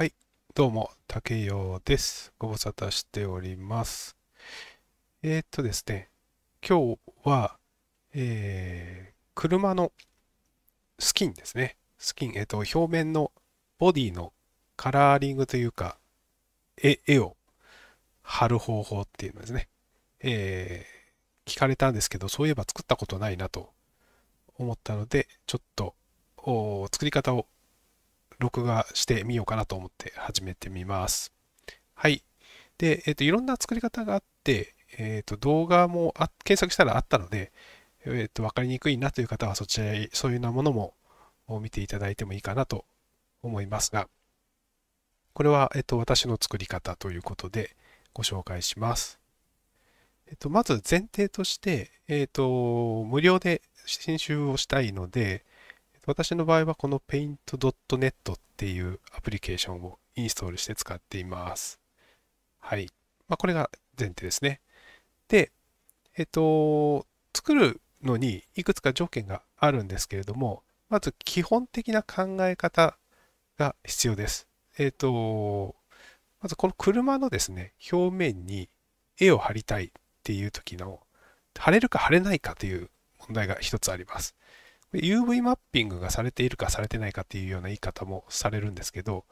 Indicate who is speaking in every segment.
Speaker 1: はい、どうも、竹陽です。ご無沙汰しております。えー、っとですね、今日は、えー、車のスキンですね。スキン、えー、っと、表面のボディのカラーリングというか、絵絵を貼る方法っていうのですね。えー、聞かれたんですけど、そういえば作ったことないなと思ったので、ちょっと作り方を録画してみようかなと思って始めてみます。はい。で、えっ、ー、と、いろんな作り方があって、えっ、ー、と、動画もあ検索したらあったので、えっ、ー、と、わかりにくいなという方は、そちらへ、そういうようなものも見ていただいてもいいかなと思いますが、これは、えっと、私の作り方ということでご紹介します。えっと、まず前提として、えっと、無料で編集をしたいので、私の場合はこの paint.net っていうアプリケーションをインストールして使っています。はい。まあ、これが前提ですね。で、えっと、作るのにいくつか条件があるんですけれども、まず基本的な考え方が必要です。えっと、まずこの車のですね、表面に絵を貼りたいっていう時の、貼れるか貼れないかという問題が一つあります。UV マッピングがされているかされてないかっていうような言い方もされるんですけど、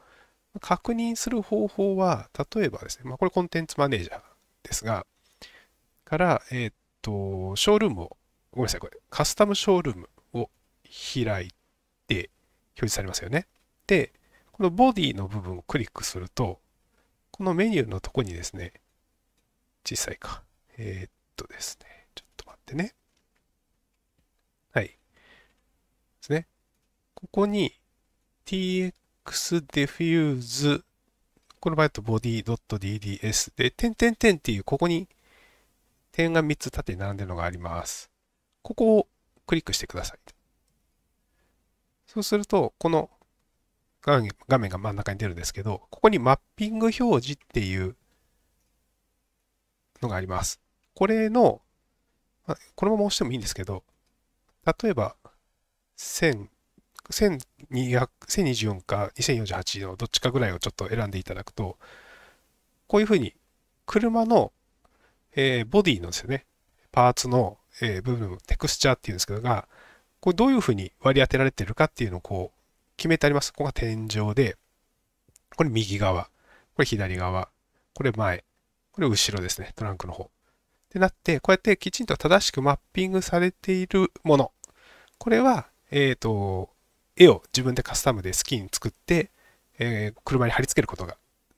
Speaker 1: 確認する方法は、例えばですね、まあ、これコンテンツマネージャーですが、から、えっ、と、ショールームを、ごめんなさい、これ、カスタムショールームを開いて表示されますよね。で、このボディの部分をクリックすると、このメニューのとこにですね、小さいか、えー、っとですね、ちょっと待ってね。ここに txdifuse この場合と body.dds で、点点点っていう、ここに点が3つ縦に並んでるのがあります。ここをクリックしてください。そうすると、この画面が真ん中に出るんですけど、ここにマッピング表示っていうのがあります。これの、このまま押してもいいんですけど、例えば、1000 1024か2048のどっちかぐらいをちょっと選んでいただくと、こういうふうに車の、えー、ボディのですね、パーツの、えー、部分、テクスチャーっていうんですけどが、これどういうふうに割り当てられてるかっていうのをこう決めてあります。ここが天井で、これ右側、これ左側、これ前、これ後ろですね、トランクの方。ってなって、こうやってきちんと正しくマッピングされているもの。これは、えっ、ー、と、絵を自分でカスタムでスキン作って、えー、車に貼り付けることが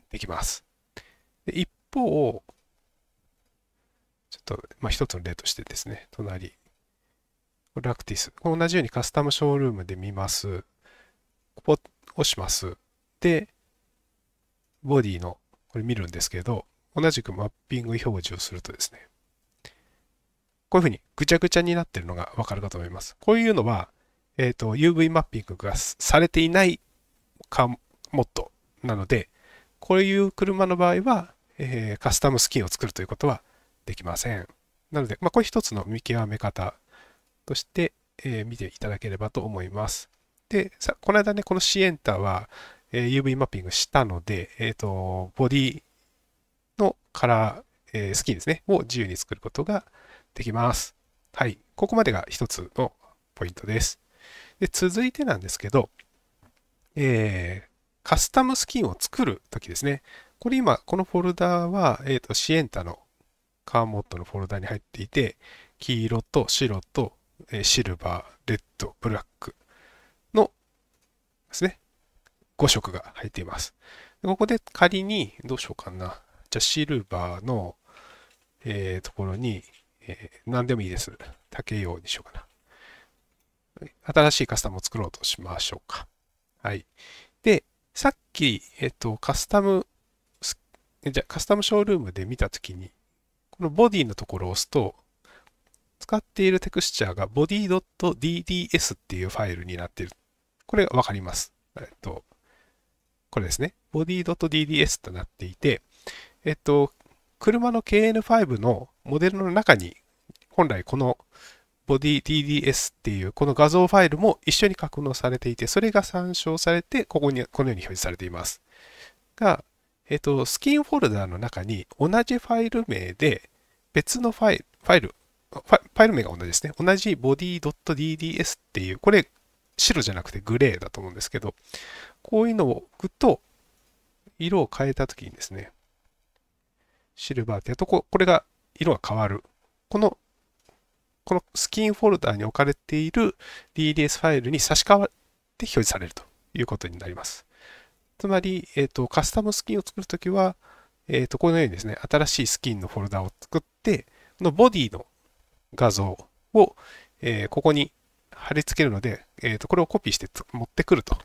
Speaker 1: できます。で一方、ちょっと、まあ、一つの例としてですね、隣、ラクティス。同じようにカスタムショールームで見ます。ここ押します。で、ボディの、これ見るんですけど、同じくマッピング表示をするとですね、こういうふうにぐちゃぐちゃになってるのがわかるかと思います。こういうのは、えっ、ー、と、UV マッピングがされていないかもっとなので、こういう車の場合は、えー、カスタムスキンを作るということはできません。なので、まあ、これ一つの見極め方として、えー、見ていただければと思います。で、さこの間ね、このシエンターは、えー、UV マッピングしたので、えっ、ー、と、ボディのカラー、えー、スキンですね、を自由に作ることができます。はい。ここまでが一つのポイントです。で続いてなんですけど、えー、カスタムスキンを作るときですね。これ今、このフォルダーは、えっ、ー、と、シエンタのカーモットのフォルダーに入っていて、黄色と白と、えー、シルバー、レッド、ブラックのですね、5色が入っています。ここで仮に、どうしようかな。じゃあ、シルバーの、えー、ところに、えー、何でもいいです。竹用にしようかな。新しいカスタムを作ろうとしましょうか。はい。で、さっき、えっと、カスタム、じゃカスタムショールームで見たときに、このボディのところを押すと、使っているテクスチャーが body.dds っていうファイルになっている。これがわかります。えっと、これですね。body.dds となっていて、えっと、車の KN5 のモデルの中に、本来この bodyds っていうこの画像ファイルも一緒に格納されていて、それが参照されて、ここに、このように表示されています。が、えっと、スキンフォルダーの中に同じファイル名で別のファイル、ファイル、ファイル名が同じですね。同じ body.dds っていう、これ白じゃなくてグレーだと思うんですけど、こういうのを置くと、色を変えたときにですね、シルバーってやるとこ、これが色が変わる。このこのスキンフォルダに置かれている DDS ファイルに差し替わって表示されるということになります。つまり、えーと、カスタムスキンを作るときは、えーと、このようにですね、新しいスキンのフォルダを作って、このボディの画像を、えー、ここに貼り付けるので、えーと、とこれをコピーして持ってくると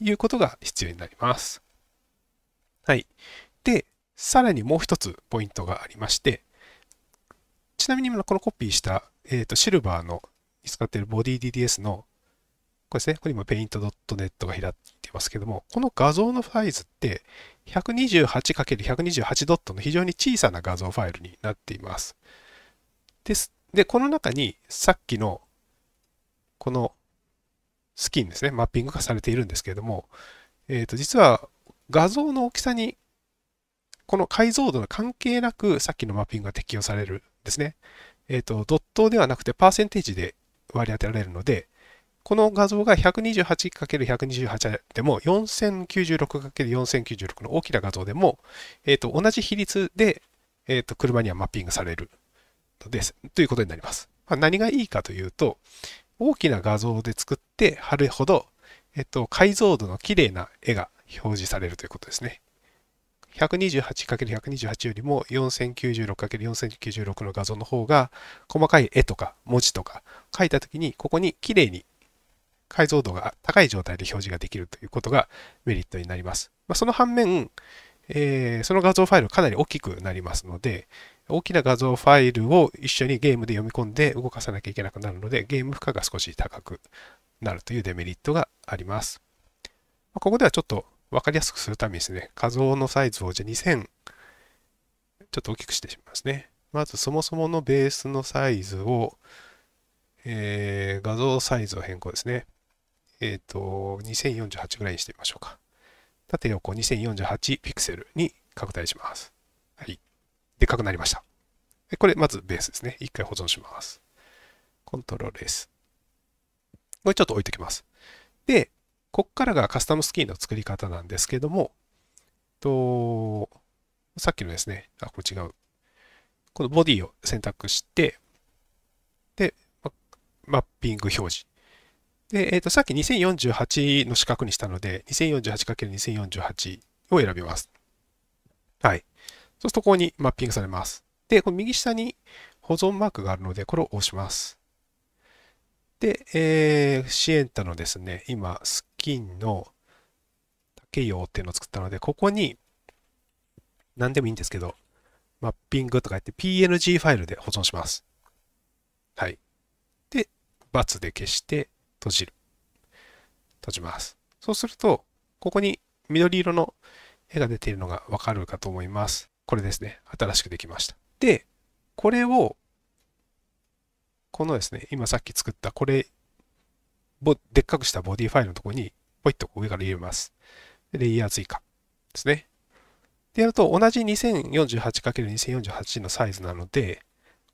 Speaker 1: いうことが必要になります。はい。で、さらにもう一つポイントがありまして、なみに今このコピーした、えー、とシルバーの使っているボディ DDS のこれですね、これ今 paint.net が開いてますけども、この画像のサイズって 128×128 ドットの非常に小さな画像ファイルになっています。です。で、この中にさっきのこのスキンですね、マッピングがされているんですけれども、えっ、ー、と、実は画像の大きさにこの解像度の関係なくさっきのマッピングが適用されるですね。えっ、ー、と、ドットではなくてパーセンテージで割り当てられるので、この画像が 128×128 でも 4096×4096 の大きな画像でも、えー、と同じ比率で、えー、と車にはマッピングされるのですということになります。まあ、何がいいかというと大きな画像で作って貼るほど、えー、と解像度の綺麗な絵が表示されるということですね。128×128 よりも 4096×4096 の画像の方が細かい絵とか文字とか書いた時にここにきれいに解像度が高い状態で表示ができるということがメリットになります。まあ、その反面、えー、その画像ファイルかなり大きくなりますので、大きな画像ファイルを一緒にゲームで読み込んで動かさなきゃいけなくなるので、ゲーム負荷が少し高くなるというデメリットがあります。ここではちょっと分かりやすくするためにですね、画像のサイズをじゃあ2000、ちょっと大きくしてしまいますね。まずそもそものベースのサイズを、えー、画像サイズを変更ですね。えっ、ー、と、2048ぐらいにしてみましょうか。縦横2048ピクセルに拡大します。はい。でかくなりました。これ、まずベースですね。一回保存します。コントロール S。これちょっと置いときます。で、こっからがカスタムスキーの作り方なんですけども、と、さっきのですね、あ、これ違う。このボディを選択して、で、マッピング表示。で、えっ、ー、と、さっき2048の四角にしたので、2048×2048 を選びます。はい。そうすると、ここにマッピングされます。で、この右下に保存マークがあるので、これを押します。で、えー、シエンタのですね、今、ス金の竹陽っていうのを作ったので、ここに何でもいいんですけど、マッピングとかやって PNG ファイルで保存します。はい。で、バツで消して閉じる。閉じます。そうすると、ここに緑色の絵が出ているのがわかるかと思います。これですね。新しくできました。で、これを、このですね、今さっき作ったこれ、でっかくしたボディファイルのとこにポイッと上から入れます。レイヤー追加ですね。でやると同じ 2048×2048 のサイズなので、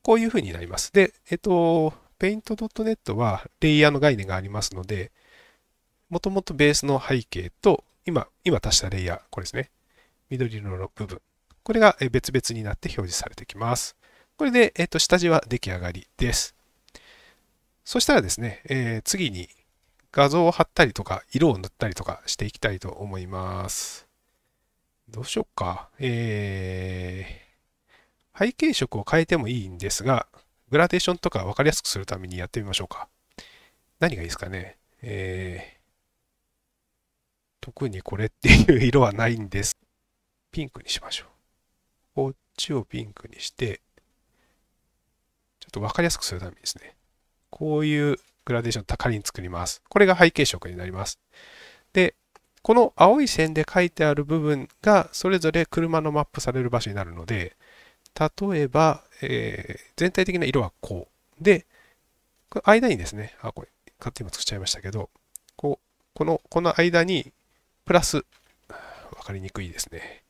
Speaker 1: こういう風になります。で、えっと、paint.net はレイヤーの概念がありますので、もともとベースの背景と、今、今足したレイヤー、これですね。緑色の部分。これが別々になって表示されてきます。これで、えっと、下地は出来上がりです。そしたらですね、えー、次に画像を貼ったりとか、色を塗ったりとかしていきたいと思います。どうしよっか。えー、背景色を変えてもいいんですが、グラデーションとか分かりやすくするためにやってみましょうか。何がいいですかね。えー、特にこれっていう色はないんです。ピンクにしましょう。こっちをピンクにして、ちょっと分かりやすくするためにですね、こういうグラデーションりに作ります。これが背景色になります。で、この青い線で書いてある部分がそれぞれ車のマップされる場所になるので、例えば、えー、全体的な色はこう。で、間にですね、あ、これ、勝手に作っちゃいましたけど、こう、この、この間に、プラス、わかりにくいですね。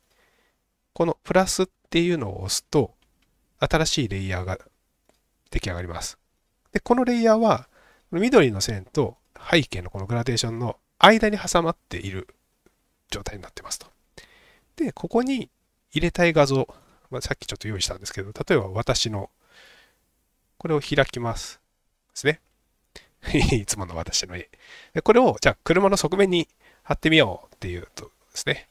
Speaker 1: このプラスっていうのを押すと、新しいレイヤーが出来上がります。で、このレイヤーは、緑の線と背景のこのグラデーションの間に挟まっている状態になってますと。で、ここに入れたい画像、まあ、さっきちょっと用意したんですけど、例えば私の、これを開きます。ですね。いつもの私の絵。でこれを、じゃあ車の側面に貼ってみようっていうとですね。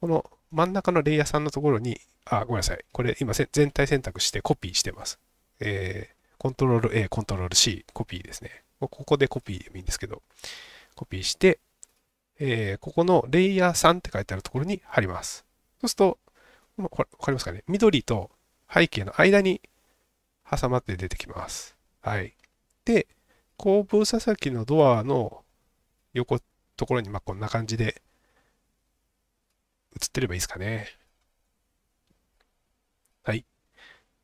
Speaker 1: この真ん中のレイヤーさんのところに、あ、ごめんなさい。これ今全体選択してコピーしてます。えー、コントロール A、コントロール C、コピーですね。ここでコピーでもいいんですけど、コピーして、えー、ここのレイヤー3って書いてあるところに貼ります。そうすると、わかりますかね緑と背景の間に挟まって出てきます。はい。で、後部座席のドアの横ところに、まあ、こんな感じで映ってればいいですかね。はい。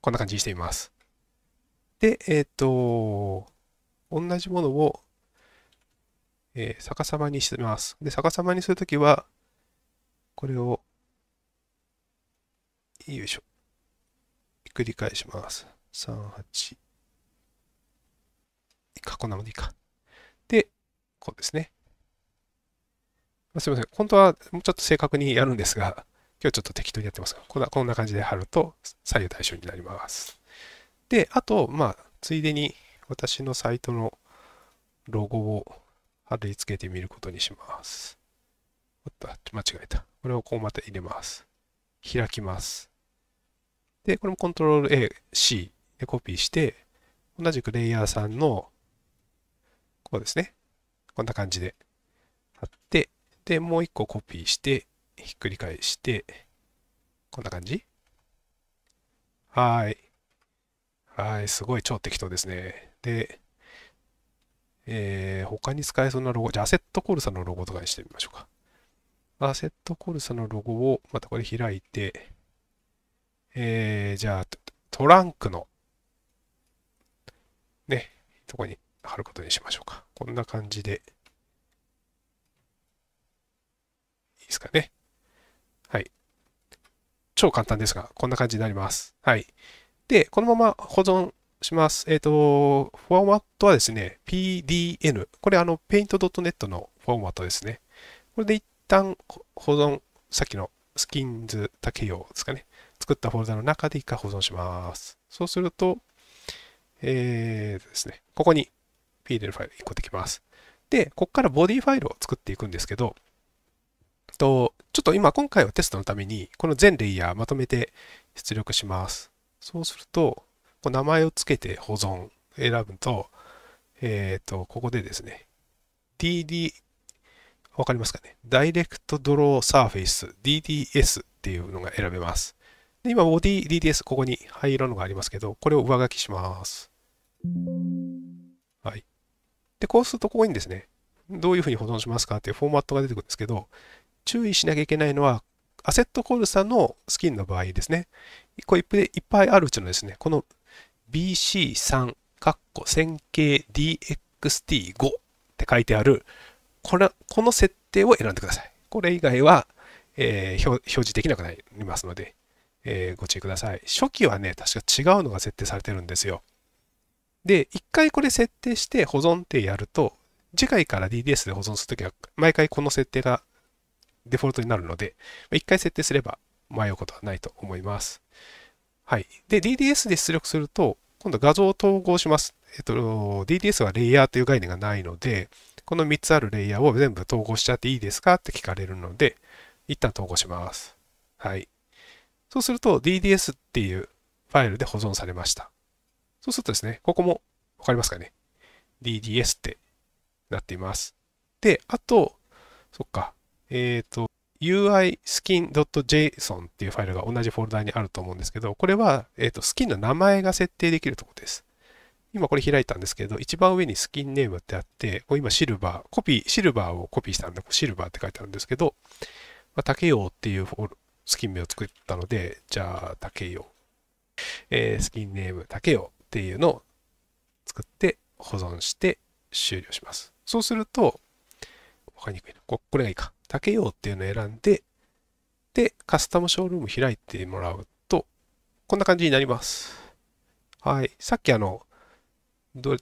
Speaker 1: こんな感じにしてみます。で、えっ、ー、と、同じものを、えー、逆さまにします。で、逆さまにするときは、これを、よいしょ。繰り返します。3、8。いいか、こんなのでいいか。で、こうですね。すみません。本当はもうちょっと正確にやるんですが、今日ちょっと適当にやってますが、ここんな感じで貼ると左右対称になります。で、あと、まあ、ついでに私のサイトのロゴを貼り付けてみることにします。おっと、間違えた。これをこうまた入れます。開きます。で、これも Ctrl-A-C でコピーして、同じくレイヤーさんの、こうですね。こんな感じで貼って、で、もう一個コピーして、ひっくり返して、こんな感じはい。はい、すごい超適当ですね。で、えー、他に使えそうなロゴ、じゃあアセットコルサのロゴとかにしてみましょうか。アセットコルサのロゴをまたこれ開いて、えー、じゃあトランクの、ね、とこに貼ることにしましょうか。こんな感じで、いいですかね。はい。超簡単ですが、こんな感じになります。はい。で、このまま保存します。えっ、ー、と、フォーマットはですね、PDN。これ、あの、paint.net のフォーマットですね。これで一旦保存、さっきのスキンズ竹用ですかね。作ったフォルダの中で一回保存します。そうすると、えーですね、ここに p d n ファイル1個できます。で、ここからボディファイルを作っていくんですけど、とちょっと今今回はテストのために、この全レイヤーまとめて出力します。そうすると、こう名前を付けて保存選ぶと、えっ、ー、と、ここでですね、DD、わかりますかねダイレクトドローサーフェイス DDS っていうのが選べます。で今、ボディ DDS、ここに灰色のがありますけど、これを上書きします。はい。で、こうするとここにですね、どういうふうに保存しますかっていうフォーマットが出てくるんですけど、注意しなきゃいけないのは、アセットコールさんのスキンの場合ですね、これいっぱいあるうちのですね、この BC3、カッコ線形 DXT5 って書いてある、これこの設定を選んでください。これ以外は、えー、表示できなくなりますので、えー、ご注意ください。初期はね、確か違うのが設定されてるんですよ。で、一回これ設定して保存ってやると、次回から DDS で保存するときは、毎回この設定がデフォルトになるので、一回設定すれば迷うことはないと思います。はい。で、DDS で出力すると、今度画像を統合します。えっと、DDS はレイヤーという概念がないので、この3つあるレイヤーを全部統合しちゃっていいですかって聞かれるので、一旦統合します。はい。そうすると DDS っていうファイルで保存されました。そうするとですね、ここもわかりますかね ?DDS ってなっています。で、あと、そっか、えっ、ー、と、uiskin.json っていうファイルが同じフォルダにあると思うんですけど、これは、えーと、スキンの名前が設定できるところです。今これ開いたんですけど、一番上にスキンネームってあって、今シルバー、コピー、シルバーをコピーしたんで、シルバーって書いてあるんですけど、まあ、竹用っていうスキン名を作ったので、じゃあ竹用、えー、スキンネーム竹用っていうのを作って保存して終了します。そうすると、わかりにくいな。これがいいか。よ用っていうのを選んで、で、カスタムショールーム開いてもらうと、こんな感じになります。はい。さっきあの、ど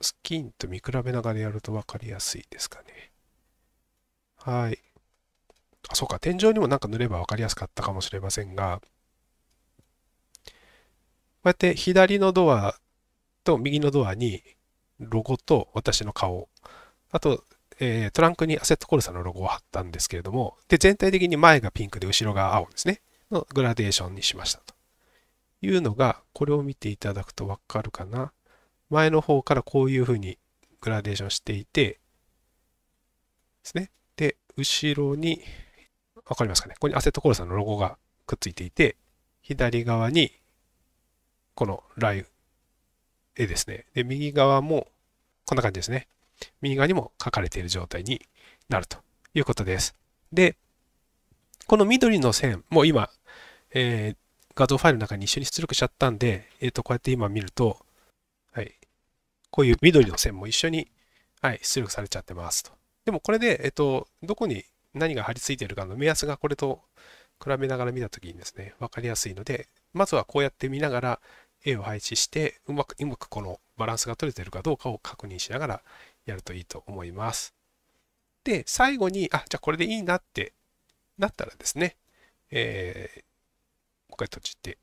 Speaker 1: スキンと見比べながらやると分かりやすいですかね。はい。あ、そうか。天井にもなんか塗れば分かりやすかったかもしれませんが、こうやって左のドアと右のドアにロゴと私の顔、あとえー、トランクにアセットコルサのロゴを貼ったんですけれども、で、全体的に前がピンクで後ろが青ですね、のグラデーションにしましたというのが、これを見ていただくとわかるかな。前の方からこういうふうにグラデーションしていて、ですね。で、後ろに、わかりますかね。ここにアセットコルサのロゴがくっついていて、左側にこのライン絵ですね。で、右側もこんな感じですね。右側にも書かれている状態になるということです。で、この緑の線も今、えー、画像ファイルの中に一緒に出力しちゃったんで、えっ、ー、と、こうやって今見ると、はい、こういう緑の線も一緒に、はい、出力されちゃってますと。でもこれで、えっ、ー、と、どこに何が貼り付いているかの目安がこれと比べながら見たときにですね、わかりやすいので、まずはこうやって見ながら絵を配置して、うまく、うまくこのバランスが取れているかどうかを確認しながらやるといいと思います。で、最後に、あ、じゃあこれでいいなってなったらですね、えー、もう一回閉じて、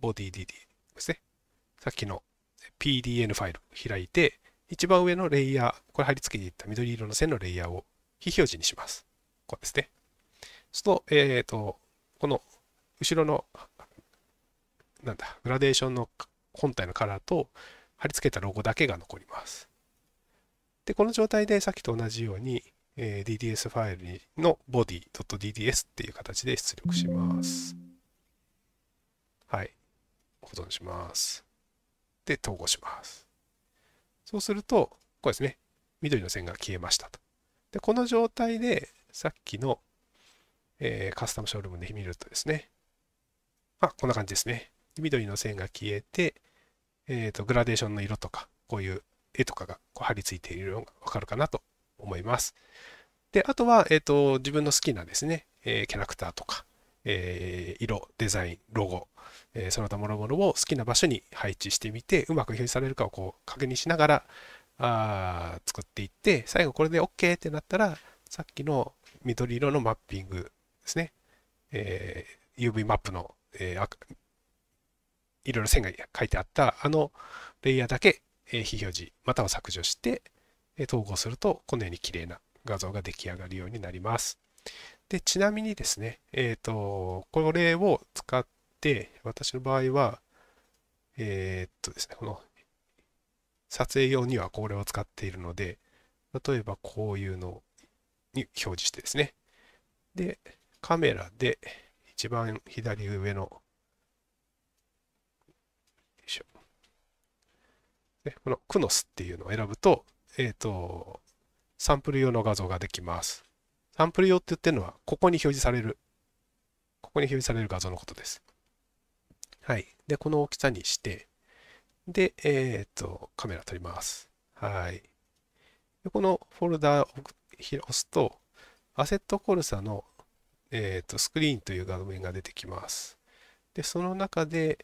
Speaker 1: ボディ DD ですね。さっきの PDN ファイル開いて、一番上のレイヤー、これ貼り付けていった緑色の線のレイヤーを非表示にします。こうですね。そうすると、えっ、ー、と、この後ろの、なんだ、グラデーションの本体のカラーと貼り付けたロゴだけが残ります。で、この状態でさっきと同じように、え DDS ファイルの body.dds っていう形で出力します。はい。保存します。で、統合します。そうすると、こうですね。緑の線が消えましたと。で、この状態で、さっきの、えー、カスタムショールームで見るとですね。あ、こんな感じですね。緑の線が消えて、えっ、ー、と、グラデーションの色とか、こういう絵とかがこう貼り付いているのがわかるかなと思います。で、あとは、えっ、ー、と、自分の好きなですね、えー、キャラクターとか、えー、色、デザイン、ロゴ、えー、その他も々もを好きな場所に配置してみて、うまく表示されるかをこう確認しながら、あ作っていって、最後これで OK ってなったら、さっきの緑色のマッピングですね、えー、UV マップの、えー、いろいろ線が書いてあったあのレイヤーだけえ非表示または削除して、え統合するとこのように綺麗な画像が出来上がるようになります。でちなみにですね、えっ、ー、とこれを使って私の場合は、えっ、とですね、この撮影用にはこれを使っているので、例えばこういうのに表示してですね、で、カメラで一番左上のね、このクノスっていうのを選ぶと、えっ、ー、と、サンプル用の画像ができます。サンプル用って言ってるのは、ここに表示される、ここに表示される画像のことです。はい。で、この大きさにして、で、えっ、ー、と、カメラ撮ります。はい。でこのフォルダを押すと、アセットコルサの、えっ、ー、とスクリーンという画面が出てきます。で、その中で、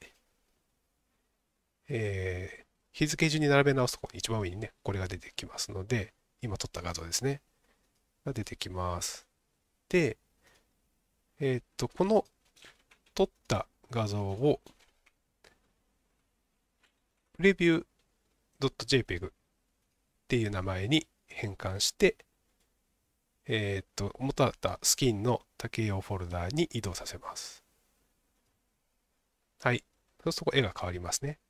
Speaker 1: え日付順に並べ直すとこに一番上にね、これが出てきますので、今撮った画像ですね。が出てきます。で、えっ、と、この撮った画像を、preview.jpg っていう名前に変換して、えっ、と、元あったスキンの竹用フォルダーに移動させます。はい。そうすると絵が変わりますね。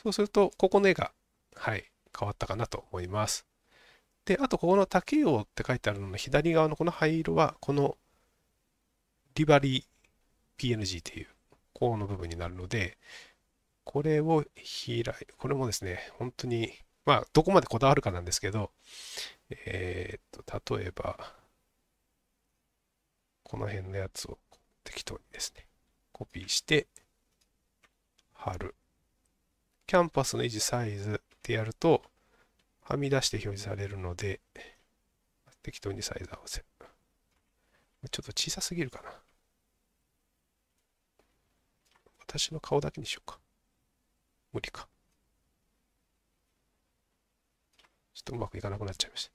Speaker 1: そうすると、ここの絵が、はい、変わったかなと思います。で、あと、ここの竹葉って書いてあるのの左側のこの灰色は、このリバリー PNG っていう、この部分になるので、これを開い、これもですね、本当に、まあ、どこまでこだわるかなんですけど、えー、っと、例えば、この辺のやつを適当にですね、コピーして、貼る。キャンパスの維持サイズってやると、はみ出して表示されるので、適当にサイズ合わせる。ちょっと小さすぎるかな。私の顔だけにしようか。無理か。ちょっとうまくいかなくなっちゃいました。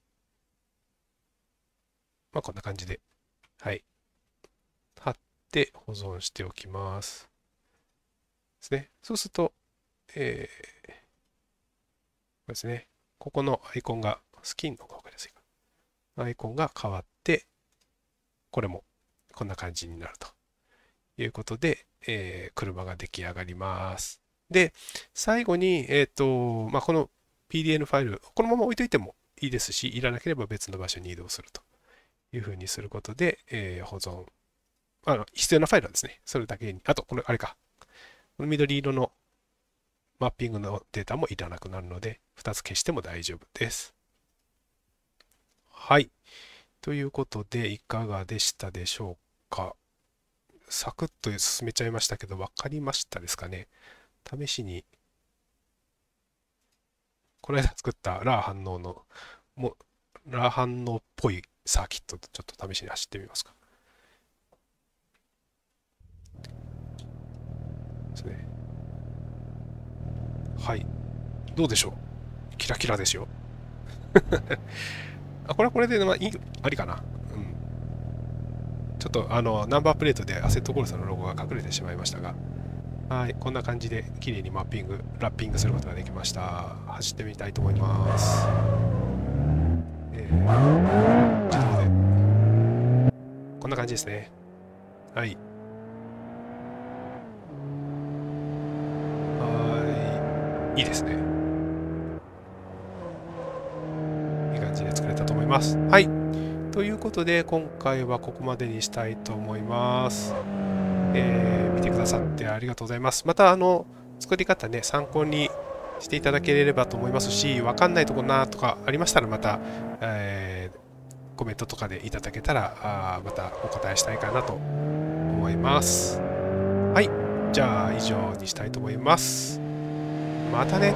Speaker 1: まあ、こんな感じで。はい。貼って保存しておきます。ですね。そうすると、えー、これですね。ここのアイコンが、スキンの方がですアイコンが変わって、これもこんな感じになるということで、えー、車が出来上がります。で、最後に、えっ、ー、と、まあ、この PDN ファイル、このまま置いといてもいいですし、いらなければ別の場所に移動するというふうにすることで、えー、保存。あの、必要なファイルはですね、それだけに。あと、これ、あれか。この緑色のマッピングのデータもいらなくなるので、2つ消しても大丈夫です。はい。ということで、いかがでしたでしょうか。サクッと進めちゃいましたけど、分かりましたですかね。試しに、この間作ったラー反応の、もラー反応っぽいサーキットとちょっと試しに走ってみますか。ですね。はいどうでしょうキラキラですよ あこれはこれで、まあ、いいありかなうんちょっとあのナンバープレートでアセットコルサのロゴが隠れてしまいましたがはいこんな感じで綺麗にマッピングラッピングすることができました走ってみたいと思います、えー、ちょっと待ってこんな感じですねはいいいですね。いい感じで作れたと思います。はい。ということで、今回はここまでにしたいと思います。えー、見てくださってありがとうございます。また、あの、作り方ね、参考にしていただければと思いますし、わかんないとこなとかありましたら、また、えー、コメントとかでいただけたら、あまたお答えしたいかなと思います。はい。じゃあ、以上にしたいと思います。またね